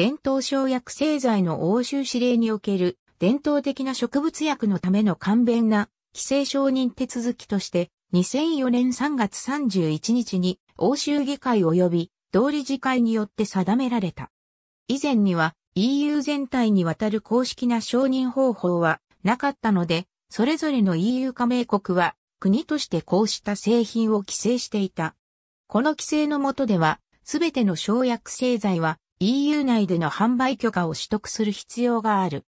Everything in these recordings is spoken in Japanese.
伝統生薬製剤の欧州指令における伝統的な植物薬のための簡便な規制承認手続きとして2004年3月31日に欧州議会及び同理事会によって定められた。以前には EU 全体にわたる公式な承認方法はなかったので、それぞれの EU 加盟国は国としてこうした製品を規制していた。この規制のもとでは、すべての生薬製剤は EU 内での販売許可を取得する必要がある。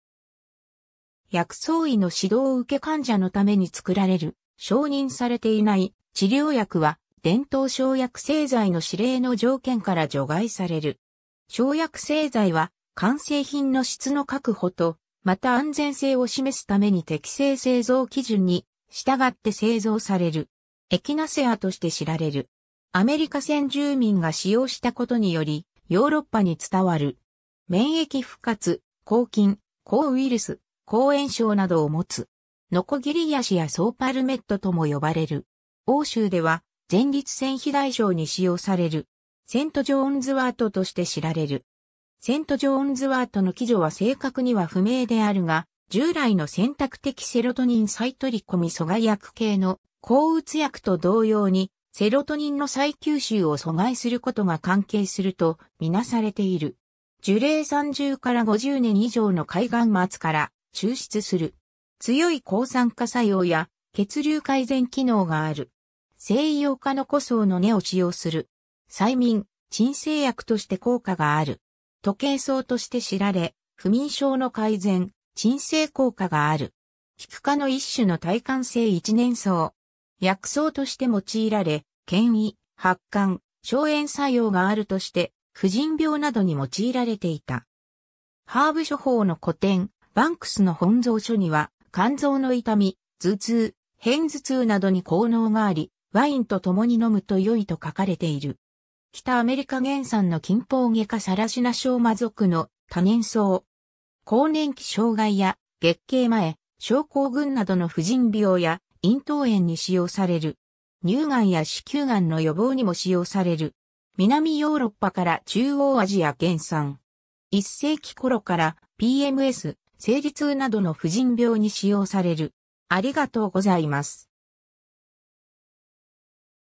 薬草医の指導を受け患者のために作られる、承認されていない治療薬は、伝統生薬製剤の指令の条件から除外される。生薬製剤は、完成品の質の確保と、また安全性を示すために適正製造基準に従って製造される。エキナセアとして知られる。アメリカ先住民が使用したことにより、ヨーロッパに伝わる。免疫不活、抗菌、抗ウイルス、抗炎症などを持つ。ノコギリヤシやソーパルメットとも呼ばれる。欧州では前立腺肥大症に使用される。セント・ジョーンズワートとして知られる。セント・ジョーンズワートの基準は正確には不明であるが、従来の選択的セロトニン再取り込み阻害薬系の抗うつ薬と同様にセロトニンの再吸収を阻害することが関係するとみなされている。樹齢30から50年以上の海岸末から抽出する。強い抗酸化作用や血流改善機能がある。西洋化の古層の根を使用する。催眠、鎮静薬として効果がある。時計層として知られ、不眠症の改善、鎮静効果がある。菊科の一種の体感性一年層。薬草として用いられ、権威、発汗、消炎作用があるとして、婦人病などに用いられていた。ハーブ処方の古典、バンクスの本草書には、肝臓の痛み、頭痛、偏頭痛などに効能があり、ワインと共に飲むと良いと書かれている。北アメリカ原産の近方外科サラシナ症魔族の多年草。更年期障害や月経前、症候群などの婦人病や咽頭炎に使用される。乳がんや子宮がんの予防にも使用される。南ヨーロッパから中央アジア原産。1世紀頃から PMS、生理痛などの婦人病に使用される。ありがとうございます。